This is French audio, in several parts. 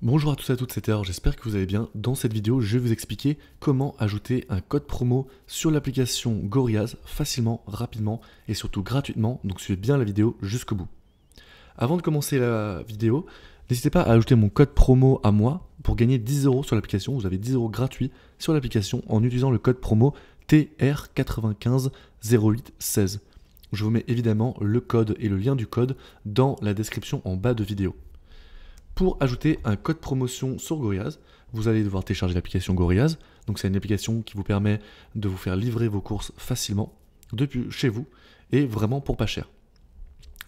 Bonjour à tous et à toutes, c'est Théor, j'espère que vous allez bien. Dans cette vidéo, je vais vous expliquer comment ajouter un code promo sur l'application GORIAS facilement, rapidement et surtout gratuitement, donc suivez bien la vidéo jusqu'au bout. Avant de commencer la vidéo, n'hésitez pas à ajouter mon code promo à moi pour gagner 10 euros sur l'application. Vous avez 10 euros gratuits sur l'application en utilisant le code promo TR950816. Je vous mets évidemment le code et le lien du code dans la description en bas de vidéo pour ajouter un code promotion sur Gorillaz, vous allez devoir télécharger l'application Gorillaz. Donc c'est une application qui vous permet de vous faire livrer vos courses facilement depuis chez vous et vraiment pour pas cher.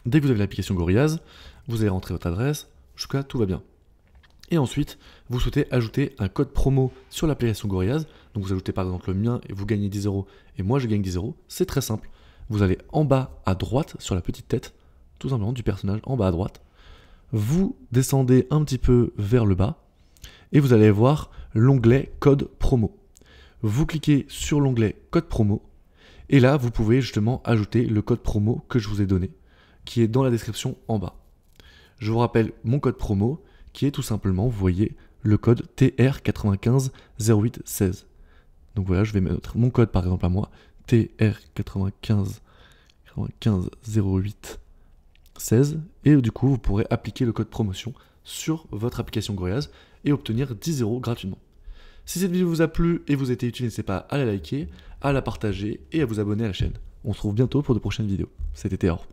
Dès que vous avez l'application Gorillaz, vous allez rentrer votre adresse, jusqu'à tout va bien. Et ensuite, vous souhaitez ajouter un code promo sur l'application Gorillaz. Donc vous ajoutez par exemple le mien et vous gagnez 10 euros et moi je gagne 10 euros. C'est très simple. Vous allez en bas à droite sur la petite tête, tout simplement du personnage en bas à droite vous descendez un petit peu vers le bas et vous allez voir l'onglet code promo. Vous cliquez sur l'onglet code promo et là vous pouvez justement ajouter le code promo que je vous ai donné qui est dans la description en bas. Je vous rappelle mon code promo qui est tout simplement, vous voyez, le code TR950816. Donc voilà, je vais mettre mon code par exemple à moi, TR950816. 16 et du coup vous pourrez appliquer le code promotion sur votre application Gorillas et obtenir 10 euros gratuitement. Si cette vidéo vous a plu et vous a été utile, n'hésitez pas à la liker, à la partager et à vous abonner à la chaîne. On se retrouve bientôt pour de prochaines vidéos. C'était Théor.